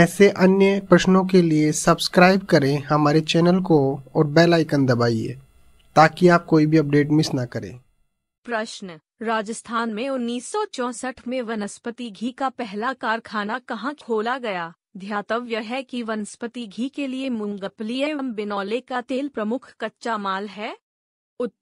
ऐसे अन्य प्रश्नों के लिए सब्सक्राइब करें हमारे चैनल को और बेल आइकन दबाइए ताकि आप कोई भी अपडेट मिस ना करें प्रश्न राजस्थान में उन्नीस में वनस्पति घी का पहला कारखाना कहाँ खोला गया ध्यातव्य है कि वनस्पति घी के लिए मूंगफली एवं बिनौले का तेल प्रमुख कच्चा माल है उत्तर